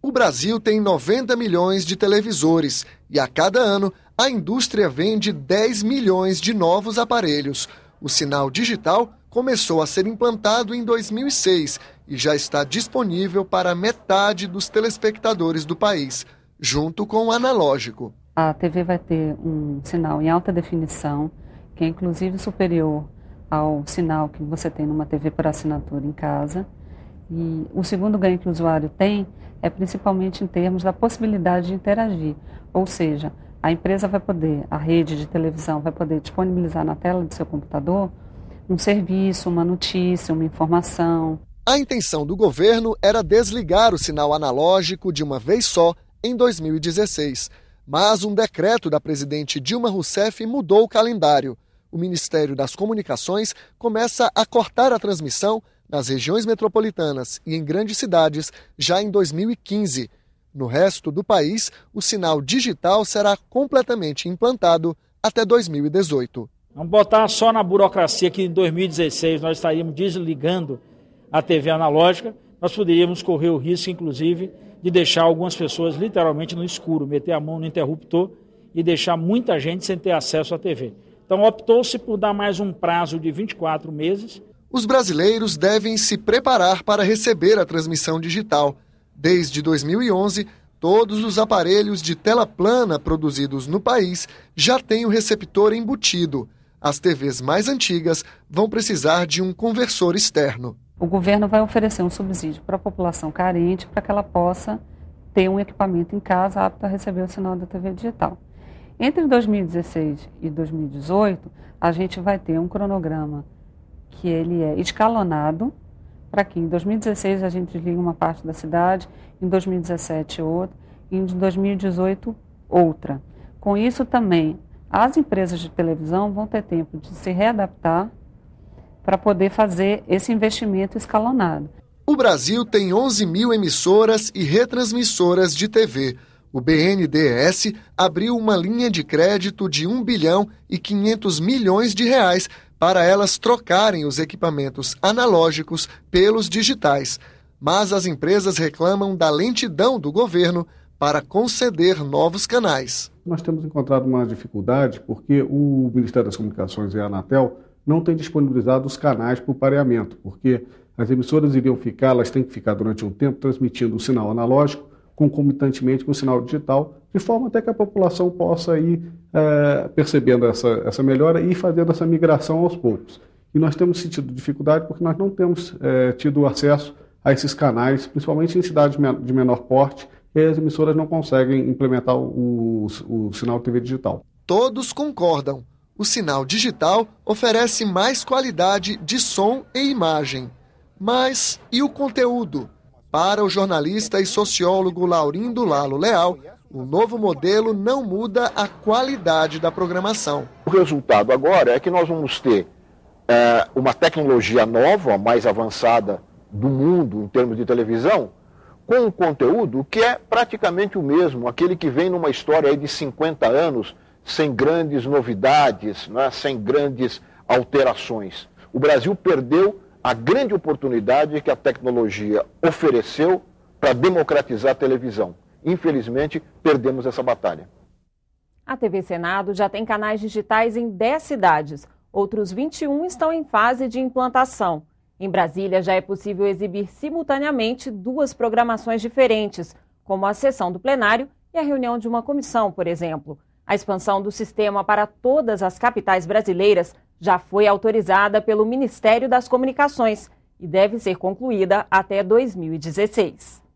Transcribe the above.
O Brasil tem 90 milhões de televisores e a cada ano a indústria vende 10 milhões de novos aparelhos. O sinal digital começou a ser implantado em 2006 e já está disponível para metade dos telespectadores do país, junto com o analógico. A TV vai ter um sinal em alta definição, que é inclusive superior ao sinal que você tem numa TV por assinatura em casa. E o segundo ganho que o usuário tem é principalmente em termos da possibilidade de interagir, ou seja, a empresa vai poder, a rede de televisão vai poder disponibilizar na tela do seu computador um serviço, uma notícia, uma informação. A intenção do governo era desligar o sinal analógico de uma vez só em 2016, mas um decreto da presidente Dilma Rousseff mudou o calendário. O Ministério das Comunicações começa a cortar a transmissão nas regiões metropolitanas e em grandes cidades já em 2015. No resto do país, o sinal digital será completamente implantado até 2018. Vamos botar só na burocracia que em 2016 nós estaríamos desligando a TV analógica, nós poderíamos correr o risco, inclusive, de deixar algumas pessoas literalmente no escuro, meter a mão no interruptor e deixar muita gente sem ter acesso à TV. Então, optou-se por dar mais um prazo de 24 meses os brasileiros devem se preparar para receber a transmissão digital. Desde 2011, todos os aparelhos de tela plana produzidos no país já têm o receptor embutido. As TVs mais antigas vão precisar de um conversor externo. O governo vai oferecer um subsídio para a população carente para que ela possa ter um equipamento em casa apto a receber o sinal da TV digital. Entre 2016 e 2018, a gente vai ter um cronograma que ele é escalonado para que em 2016 a gente liga uma parte da cidade, em 2017 outra, e em 2018 outra. Com isso também, as empresas de televisão vão ter tempo de se readaptar para poder fazer esse investimento escalonado. O Brasil tem 11 mil emissoras e retransmissoras de TV. O BNDES abriu uma linha de crédito de 1 bilhão e 500 milhões de reais para elas trocarem os equipamentos analógicos pelos digitais, mas as empresas reclamam da lentidão do governo para conceder novos canais. Nós temos encontrado uma dificuldade porque o Ministério das Comunicações e a Anatel não têm disponibilizado os canais para o pareamento, porque as emissoras iriam ficar, elas têm que ficar durante um tempo transmitindo o sinal analógico concomitantemente com o sinal digital, de forma até que a população possa ir é, percebendo essa, essa melhora e fazendo essa migração aos poucos. E nós temos sentido dificuldade porque nós não temos é, tido acesso a esses canais, principalmente em cidades de menor porte, e as emissoras não conseguem implementar o, o, o sinal TV digital. Todos concordam. O sinal digital oferece mais qualidade de som e imagem. Mas e o conteúdo? Para o jornalista e sociólogo Laurindo Lalo Leal, o novo modelo não muda a qualidade da programação. O resultado agora é que nós vamos ter é, uma tecnologia nova, mais avançada do mundo em termos de televisão, com um conteúdo que é praticamente o mesmo, aquele que vem numa história de 50 anos, sem grandes novidades, né, sem grandes alterações. O Brasil perdeu a grande oportunidade que a tecnologia ofereceu para democratizar a televisão. Infelizmente, perdemos essa batalha. A TV Senado já tem canais digitais em 10 cidades. Outros 21 estão em fase de implantação. Em Brasília, já é possível exibir simultaneamente duas programações diferentes, como a sessão do plenário e a reunião de uma comissão, por exemplo. A expansão do sistema para todas as capitais brasileiras já foi autorizada pelo Ministério das Comunicações e deve ser concluída até 2016.